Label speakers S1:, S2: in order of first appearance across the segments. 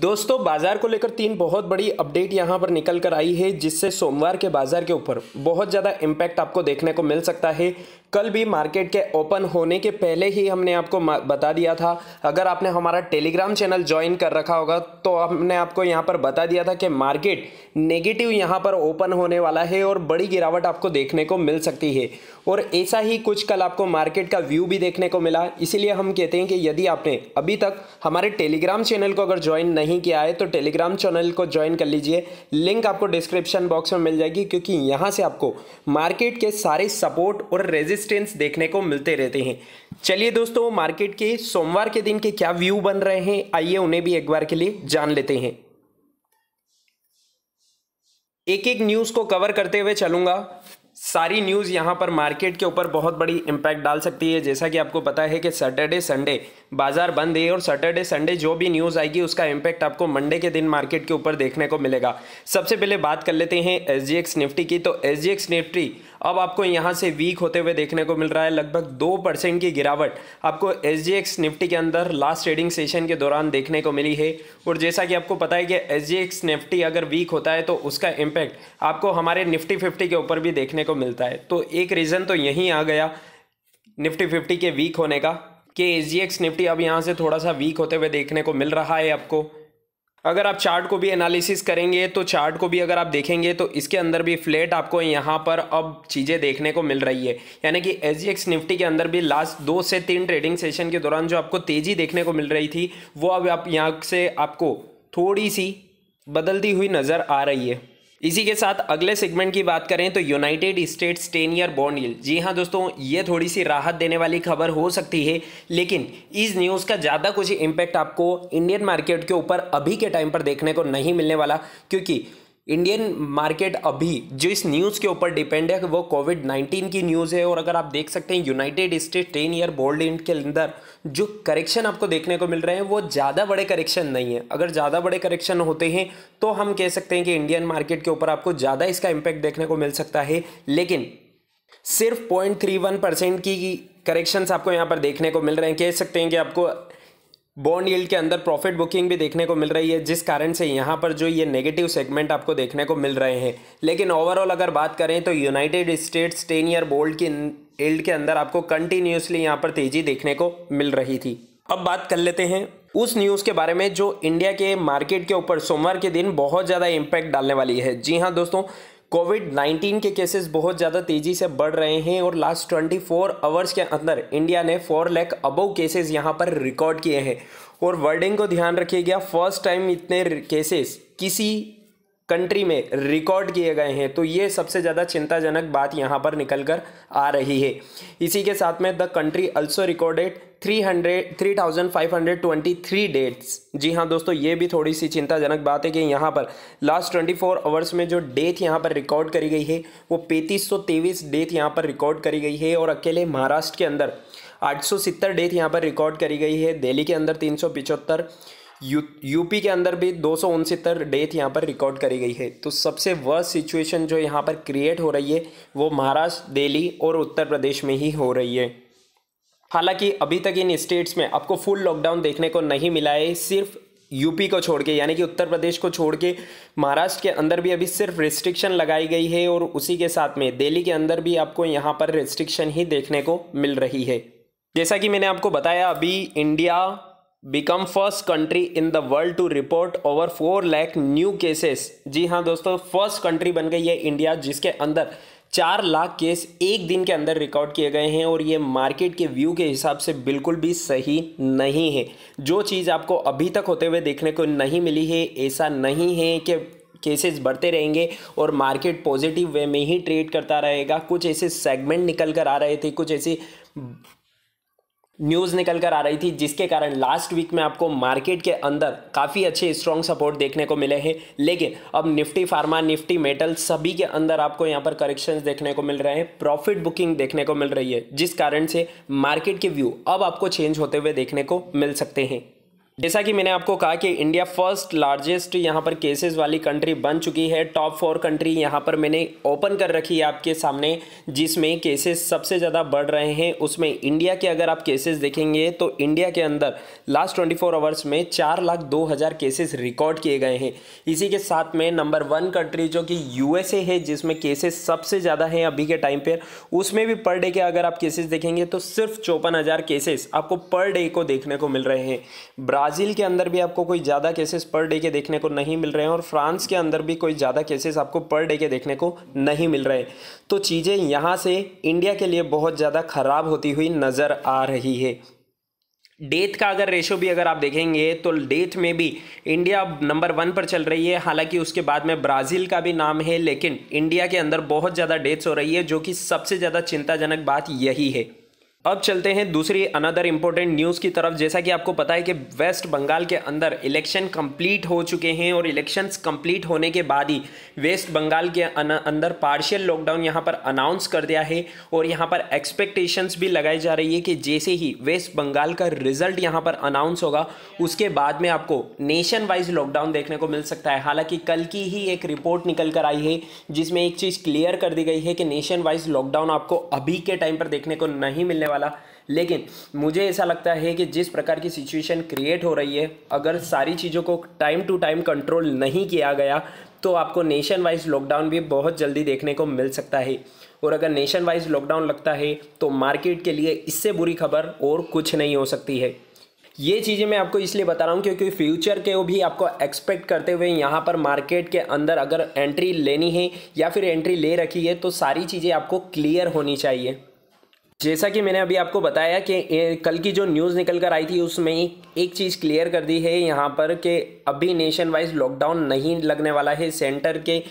S1: दोस्तों बाजार को लेकर तीन बहुत बड़ी अपडेट यहां पर निकल कर आई है जिससे सोमवार के बाजार के ऊपर बहुत ज़्यादा इम्पैक्ट आपको देखने को मिल सकता है कल भी मार्केट के ओपन होने के पहले ही हमने आपको बता दिया था अगर आपने हमारा टेलीग्राम चैनल ज्वाइन कर रखा होगा तो हमने आपको यहाँ पर बता दिया था कि मार्केट नेगेटिव यहाँ पर ओपन होने वाला है और बड़ी गिरावट आपको देखने को मिल सकती है और ऐसा ही कुछ कल आपको मार्केट का व्यू भी देखने को मिला इसीलिए हम कहते हैं कि यदि आपने अभी तक हमारे टेलीग्राम चैनल को अगर ज्वाइन नहीं किया है तो टेलीग्राम चैनल को ज्वाइन कर लीजिए लिंक आपको डिस्क्रिप्शन बॉक्स में मिल जाएगी क्योंकि यहाँ से आपको मार्केट के सारे सपोर्ट और रेजिस्ट रेजिस्टेंस देखने को मिलते रहते हैं चलिए दोस्तों मार्केट के सोमवार के दिन के क्या व्यू बन रहे हैं आइए उन्हें भी एक बार के लिए जान लेते हैं एक एक न्यूज़ को कवर करते हुए चलूंगा सारी न्यूज़ यहां पर मार्केट के ऊपर बहुत बड़ी इंपैक्ट डाल सकती है जैसा कि आपको पता है कि सैटरडे संडे बाजार बंद है और सैटरडे संडे जो भी न्यूज़ आएगी उसका इंपैक्ट आपको मंडे के दिन मार्केट के ऊपर देखने को मिलेगा सबसे पहले बात कर लेते हैं एस निफ्टी की तो एस निफ्टी अब आपको यहाँ से वीक होते हुए देखने को मिल रहा है लगभग दो परसेंट की गिरावट आपको एस जी एक्स निफ्टी के अंदर लास्ट ट्रेडिंग सेशन के दौरान देखने को मिली है और जैसा कि आपको पता है कि एस जी एक्स निफ्टी अगर वीक होता है तो उसका इम्पैक्ट आपको हमारे निफ्टी फिफ्टी के ऊपर भी देखने को मिलता है तो एक रीज़न तो यहीं आ गया निफ्टी फिफ्टी के वीक होने का कि एस जी एक्स निफ्टी अब यहाँ से थोड़ा सा वीक होते हुए देखने को मिल रहा है आपको अगर आप चार्ट को भी एनालिसिस करेंगे तो चार्ट को भी अगर आप देखेंगे तो इसके अंदर भी फ्लैट आपको यहाँ पर अब चीज़ें देखने को मिल रही है यानी कि एस निफ्टी के अंदर भी लास्ट दो से तीन ट्रेडिंग सेशन के दौरान जो आपको तेज़ी देखने को मिल रही थी वो अब आप यहाँ से आपको थोड़ी सी बदलती हुई नज़र आ रही है इसी के साथ अगले सेगमेंट की बात करें तो United States ten year bond yield जी हाँ दोस्तों ये थोड़ी सी राहत देने वाली खबर हो सकती है लेकिन इस न्यूज़ का ज़्यादा कुछ इम्पैक्ट आपको इंडियन मार्केट के ऊपर अभी के टाइम पर देखने को नहीं मिलने वाला क्योंकि इंडियन मार्केट अभी जो इस न्यूज़ के ऊपर डिपेंड है वो कोविड 19 की न्यूज़ है और अगर आप देख सकते हैं United State ten year bond इंड के अंदर जो करेक्शन आपको देखने को मिल रहे हैं वो ज़्यादा बड़े करेक्शन नहीं है अगर ज़्यादा बड़े करेक्शन होते हैं तो हम कह सकते हैं कि इंडियन मार्केट के ऊपर आपको ज़्यादा इसका इम्पैक्ट देखने को मिल सकता है लेकिन सिर्फ पॉइंट थ्री वन परसेंट की करेक्शंस आपको यहाँ पर देखने को मिल रहे हैं कह सकते हैं कि आपको बॉन्ड यील्ड के अंदर प्रॉफिट बुकिंग भी देखने को मिल रही है जिस कारण से यहाँ पर जो ये नेगेटिव सेगमेंट आपको देखने को मिल रहे हैं लेकिन ओवरऑल अगर बात करें तो United States ten year bond की यील्ड के अंदर आपको कंटिन्यूसली यहाँ पर तेज़ी देखने को मिल रही थी अब बात कर लेते हैं उस न्यूज़ के बारे में जो इंडिया के मार्केट के ऊपर सोमवार के दिन बहुत ज़्यादा इम्पैक्ट डालने वाली है जी हाँ दोस्तों कोविड 19 के केसेस बहुत ज़्यादा तेज़ी से बढ़ रहे हैं और लास्ट 24 आवर्स के अंदर इंडिया ने 4 लाख अबव केसेस यहाँ पर रिकॉर्ड किए हैं और वर्डिंग को ध्यान रखिएगा फर्स्ट टाइम इतने केसेस किसी कंट्री में रिकॉर्ड किए गए हैं तो ये सबसे ज़्यादा चिंताजनक बात यहाँ पर निकल कर आ रही है इसी के साथ में the country also recorded three hundred three thousand five hundred twenty three deaths जी हाँ दोस्तों ये भी थोड़ी सी चिंताजनक बात है कि यहाँ पर लास्ट ट्वेंटी फोर आवर्स में जो डेथ यहाँ पर रिकॉर्ड करी गई है वो पैंतीस सौ तेईस डेथ यहाँ पर रिकॉर्ड करी गई है और अकेले महाराष्ट्र के अंदर आठ सौ सितर डेथ यहाँ पर रिकॉर्ड करी गई है दिल्ली के अंदर तीन सौ पिचहत्तर यू यूपी के अंदर भी दो सौ उनसत्तर डेथ यहाँ पर रिकॉर्ड करी गई है तो सबसे वर्स्ट सिचुएशन जो यहाँ पर क्रिएट हो रही है वो महाराष्ट्र दिल्ली और उत्तर प्रदेश में ही हो रही है हालांकि अभी तक इन स्टेट्स में आपको फुल लॉकडाउन देखने को नहीं मिला है सिर्फ यूपी को छोड़ के यानी कि उत्तर प्रदेश को छोड़ के महाराष्ट्र के अंदर भी अभी सिर्फ रिस्ट्रिक्शन लगाई गई है और उसी के साथ में दिल्ली के अंदर भी आपको यहाँ पर रिस्ट्रिक्शन ही देखने को मिल रही है जैसा कि मैंने आपको बताया अभी India become first country in the world to report over four lakh new cases जी हाँ दोस्तों फर्स्ट कंट्री बन गई है इंडिया जिसके अंदर चार लाख केस एक दिन के अंदर रिकॉर्ड किए गए हैं और ये मार्केट के व्यू के हिसाब से बिल्कुल भी सही नहीं है जो चीज़ आपको अभी तक होते हुए देखने को नहीं मिली है ऐसा नहीं है कि केसेस बढ़ते रहेंगे और मार्केट पॉजिटिव वे में ही ट्रेड करता रहेगा कुछ ऐसे सेगमेंट निकल कर आ रहे थे कुछ ऐसी न्यूज़ निकल कर आ रही थी जिसके कारण लास्ट वीक में आपको मार्केट के अंदर काफ़ी अच्छे स्ट्रॉन्ग सपोर्ट देखने को मिले हैं लेकिन अब निफ्टी फार्मा निफ्टी मेटल सभी के अंदर आपको यहाँ पर करेक्शंस देखने को मिल रहे हैं प्रॉफिट बुकिंग देखने को मिल रही है जिस कारण से मार्केट के व्यू अब आपको चेंज होते हुए देखने को मिल सकते हैं जैसा कि मैंने आपको कहा कि इंडिया फर्स्ट लार्जेस्ट यहाँ पर केसेस वाली कंट्री बन चुकी है टॉप फोर कंट्री यहाँ पर मैंने ओपन कर रखी है आपके सामने जिसमें केसेस सबसे ज़्यादा बढ़ रहे हैं उसमें इंडिया के अगर आप केसेस देखेंगे तो इंडिया के अंदर लास्ट ट्वेंटी फोर आवर्स में चार लाख दो हज़ार केसेस रिकॉर्ड किए गए हैं इसी के साथ में नंबर वन कंट्री जो कि यूएसए है जिसमें केसेस सबसे ज़्यादा हैं अभी के टाइम पर उसमें भी पर डे के अगर आप केसेस देखेंगे तो सिर्फ चौपन केसेस आपको पर डे को देखने को मिल रहे हैं ब्राज़ील के अंदर भी आपको कोई ज़्यादा केसेस पर डे के देखने को नहीं मिल रहे हैं और फ्रांस के अंदर भी कोई ज़्यादा केसेस आपको पर डे के देखने को नहीं मिल रहे तो चीज़ें यहाँ से इंडिया के लिए बहुत ज़्यादा ख़राब होती हुई नज़र आ रही है डेथ का अगर रेशो भी अगर आप देखेंगे तो डेथ में भी इंडिया नंबर वन पर चल रही है हालांकि उसके बाद में ब्राज़ील का भी नाम है लेकिन इंडिया के अंदर बहुत ज़्यादा डेथ्स हो रही है जो कि सबसे ज़्यादा चिंताजनक बात यही है अब चलते हैं दूसरी अनदर इंपॉर्टेंट न्यूज़ की तरफ जैसा कि आपको पता है कि वेस्ट बंगाल के अंदर इलेक्शन कंप्लीट हो चुके हैं और इलेक्शंस कंप्लीट होने के बाद ही वेस्ट बंगाल के अंदर पार्शियल लॉकडाउन यहां पर अनाउंस कर दिया है और यहां पर एक्सपेक्टेशंस भी लगाई जा रही है कि जैसे ही वेस्ट बंगाल का रिजल्ट यहाँ पर अनाउंस होगा उसके बाद में आपको नेशन वाइज लॉकडाउन देखने को मिल सकता है हालाँकि कल की ही एक रिपोर्ट निकल कर आई है जिसमें एक चीज़ क्लियर कर दी गई है कि नेशन वाइज लॉकडाउन आपको अभी के टाइम पर देखने को नहीं मिलने वाला लेकिन मुझे ऐसा लगता है कि जिस प्रकार की सिचुएशन क्रिएट हो रही है अगर सारी चीज़ों को टाइम टू टाइम कंट्रोल नहीं किया गया तो आपको नेशन वाइज लॉकडाउन भी बहुत जल्दी देखने को मिल सकता है और अगर नेशन वाइज लॉकडाउन लगता है तो मार्केट के लिए इससे बुरी खबर और कुछ नहीं हो सकती है ये चीज़ें मैं आपको इसलिए बता रहा हूँ क्योंकि फ्यूचर के भी आपको एक्सपेक्ट करते हुए यहाँ पर मार्केट के अंदर अगर एंट्री लेनी है या फिर एंट्री ले रखी है तो सारी चीज़ें आपको क्लियर होनी चाहिए जैसा कि मैंने अभी आपको बताया कि कल की जो न्यूज़ निकल कर आई थी उसमें एक चीज़ क्लियर कर दी है यहाँ पर कि अभी नेशन वाइज लॉकडाउन नहीं लगने वाला है सेंटर के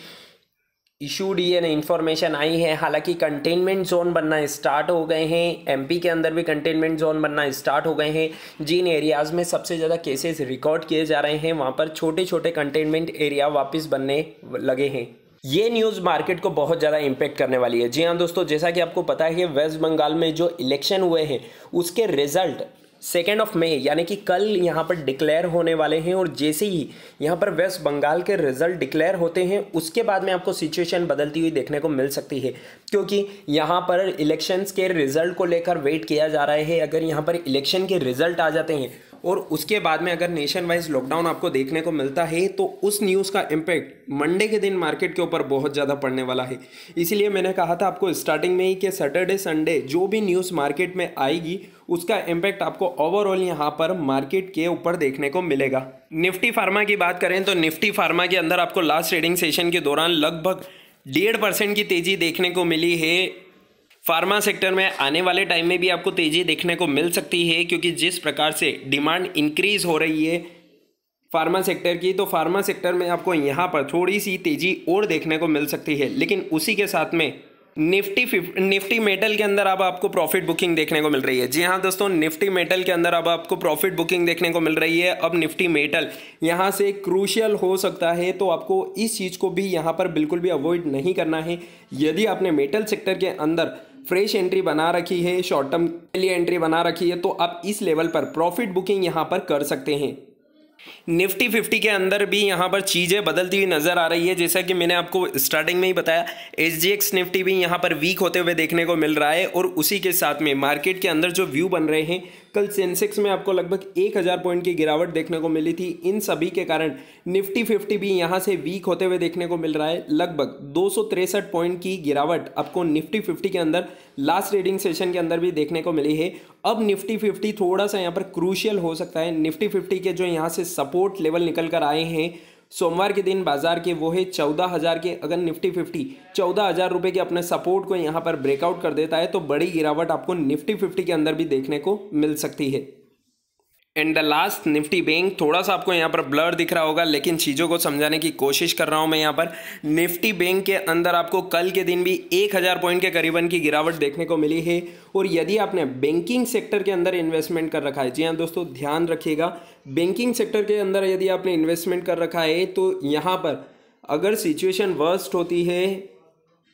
S1: इशूड ये इन्फॉर्मेशन आई है हालांकि कंटेनमेंट जोन बनना स्टार्ट हो गए हैं एमपी के अंदर भी कंटेनमेंट जोन बनना स्टार्ट हो गए हैं जिन एरियाज़ में सबसे ज़्यादा केसेस रिकॉर्ड किए जा रहे हैं वहाँ पर छोटे छोटे कंटेनमेंट एरिया वापस बनने लगे हैं ये न्यूज़ मार्केट को बहुत ज़्यादा इम्पेक्ट करने वाली है जी हाँ दोस्तों जैसा कि आपको पता है कि वेस्ट बंगाल में जो इलेक्शन हुए हैं उसके रिजल्ट सेकेंड ऑफ मई यानी कि कल यहाँ पर डिक्लेयर होने वाले हैं और जैसे ही यहाँ पर वेस्ट बंगाल के रिजल्ट डिक्लेयर होते हैं उसके बाद में आपको सिचुएशन बदलती हुई देखने को मिल सकती है क्योंकि यहाँ पर इलेक्शंस के रिजल्ट को लेकर वेट किया जा रहा है अगर यहाँ पर इलेक्शन के रिजल्ट आ जाते हैं और उसके बाद में अगर नेशन वाइज लॉकडाउन आपको देखने को मिलता है तो उस न्यूज़ का इम्पैक्ट मंडे के दिन मार्केट के ऊपर बहुत ज़्यादा पड़ने वाला है इसीलिए मैंने कहा था आपको स्टार्टिंग में ही कि सैटरडे संडे जो भी न्यूज़ मार्केट में आएगी उसका इम्पैक्ट आपको ओवरऑल यहाँ पर मार्केट के ऊपर देखने को मिलेगा निफ्टी फार्मा की बात करें तो निफ्टी फार्मा के अंदर आपको लास्ट ट्रेडिंग सेशन के दौरान लगभग डेढ़ परसेंट की तेज़ी देखने को मिली है फार्मा सेक्टर में आने वाले टाइम में भी आपको तेज़ी देखने को मिल सकती है क्योंकि जिस प्रकार से डिमांड इंक्रीज हो रही है फार्मा सेक्टर की तो फार्मा सेक्टर में आपको यहाँ पर थोड़ी सी तेज़ी और देखने को मिल सकती है लेकिन उसी के साथ में निफ्टी निफ्टी मेटल के अंदर अब आपको प्रॉफिट बुकिंग देखने को मिल रही है जी हाँ दोस्तों निफ्टी मेटल के अंदर अब आपको प्रॉफिट बुकिंग देखने को मिल रही है अब निफ्टी मेटल यहाँ से क्रूशियल हो सकता है तो आपको इस चीज़ को भी यहाँ पर बिल्कुल भी अवॉइड नहीं करना है यदि आपने मेटल सेक्टर के अंदर फ्रेश एंट्री बना रखी है शॉर्ट टर्म के लिए एंट्री बना रखी है तो आप इस लेवल पर प्रॉफिट बुकिंग यहाँ पर कर सकते हैं निफ्टी फिफ्टी के अंदर भी यहाँ पर चीज़ें बदलती हुई नज़र आ रही है जैसा कि मैंने आपको स्टार्टिंग में ही बताया एच निफ्टी भी यहाँ पर वीक होते हुए देखने को मिल रहा है और उसी के साथ में मार्केट के अंदर जो व्यू बन रहे हैं कल सेंसेक्स में आपको लगभग एक हज़ार पॉइंट की गिरावट देखने को मिली थी इन सभी के कारण निफ्टी फिफ्टी भी यहाँ से वीक होते हुए देखने को मिल रहा है लगभग दो पॉइंट की गिरावट आपको निफ्टी फिफ्टी के अंदर लास्ट रीडिंग सेशन के अंदर भी देखने को मिली है अब निफ्टी फिफ्टी थोड़ा सा यहाँ पर क्रूशियल हो सकता है निफ्टी फिफ्टी के जो यहाँ से सपोर्ट लेवल निकल कर आए हैं सोमवार के दिन बाजार के वो है चौदह हज़ार के अगर निफ्टी फिफ्टी चौदह हज़ार रुपये के अपने सपोर्ट को यहाँ पर ब्रेकआउट कर देता है तो बड़ी गिरावट आपको निफ्टी फिफ्टी के अंदर भी देखने को मिल सकती है and the last Nifty bank थोड़ा सा आपको यहाँ पर ब्लर दिख रहा होगा लेकिन चीज़ों को समझाने की कोशिश कर रहा हूँ मैं यहाँ पर निफ्टी बैंक के अंदर आपको कल के दिन भी एक हज़ार पॉइंट के करीबन की गिरावट देखने को मिली है और यदि आपने बैंकिंग सेक्टर के अंदर इन्वेस्टमेंट कर रखा है जी हाँ दोस्तों ध्यान रखिएगा बैंकिंग सेक्टर के अंदर यदि आपने इन्वेस्टमेंट कर रखा है तो यहाँ पर अगर सिचुएशन वर्स्ट होती है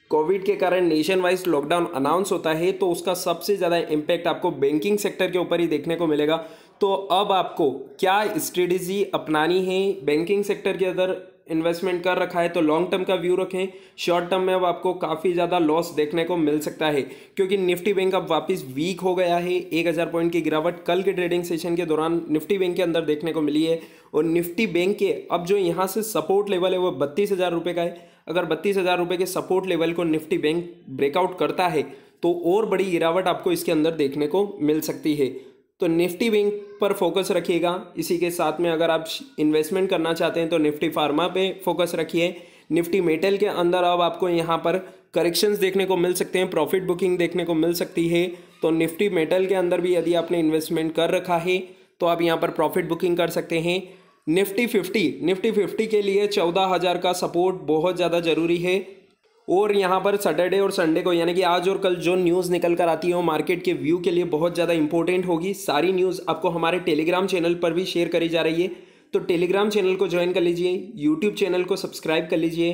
S1: कोविड के कारण नेशन वाइज लॉकडाउन अनाउंस होता है तो उसका सबसे ज़्यादा इम्पैक्ट आपको बैंकिंग सेक्टर के ऊपर ही देखने को मिलेगा तो अब आपको क्या स्ट्रेटेजी अपनानी है बैंकिंग सेक्टर के अंदर इन्वेस्टमेंट कर रखा है तो लॉन्ग टर्म का व्यू रखें शॉर्ट टर्म में अब आपको काफ़ी ज़्यादा लॉस देखने को मिल सकता है क्योंकि निफ्टी बैंक अब वापस वीक हो गया है एक हज़ार पॉइंट की गिरावट कल के ट्रेडिंग सेशन के दौरान निफ्टी बैंक के अंदर देखने को मिली है और निफ्टी बैंक के अब जो यहाँ से सपोर्ट लेवल है वो बत्तीस हज़ार रुपये का है अगर बत्तीस हज़ार रुपये के सपोर्ट लेवल को निफ्टी बैंक ब्रेकआउट करता है तो और बड़ी गिरावट आपको इसके अंदर देखने को मिल सकती है तो निफ्टी बैंक पर फोकस रखिएगा इसी के साथ में अगर आप इन्वेस्टमेंट करना चाहते हैं तो निफ्टी फार्मा पे फोकस रखिए निफ्टी मेटल के अंदर अब आपको यहाँ पर करेक्शंस देखने को मिल सकते हैं प्रॉफिट बुकिंग देखने को मिल सकती है तो निफ्टी मेटल के अंदर भी यदि आपने इन्वेस्टमेंट कर रखा है तो आप यहाँ पर प्रॉफिट बुकिंग कर सकते हैं निफ्टी फिफ्टी निफ्टी फिफ्टी के लिए चौदह हज़ार का सपोर्ट बहुत ज़्यादा ज़रूरी है और यहाँ पर सैटरडे और संडे को यानी कि आज और कल जो न्यूज़ निकल कर आती है वो मार्केट के व्यू के लिए बहुत ज़्यादा इंपॉर्टेंट होगी सारी न्यूज़ आपको हमारे टेलीग्राम चैनल पर भी शेयर करी जा रही है तो टेलीग्राम चैनल को ज्वाइन कर लीजिए यूट्यूब चैनल को सब्सक्राइब कर लीजिए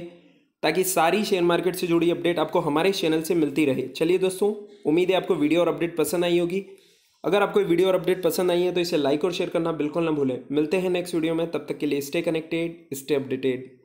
S1: ताकि सारी शेयर मार्केट से जुड़ी अपडेट आपको हमारे चैनल से मिलती रहे चलिए दोस्तों उम्मीद है आपको वीडियो और अपडेट पसंद आई होगी अगर आपको वीडियो और अपडेट पसंद आई है तो इसे लाइक और शेयर करना बिल्कुल ना भूलें मिलते हैं नेक्स्ट वीडियो में तब तक के लिए स्टे कनेक्टेड स्टे अपडेटेड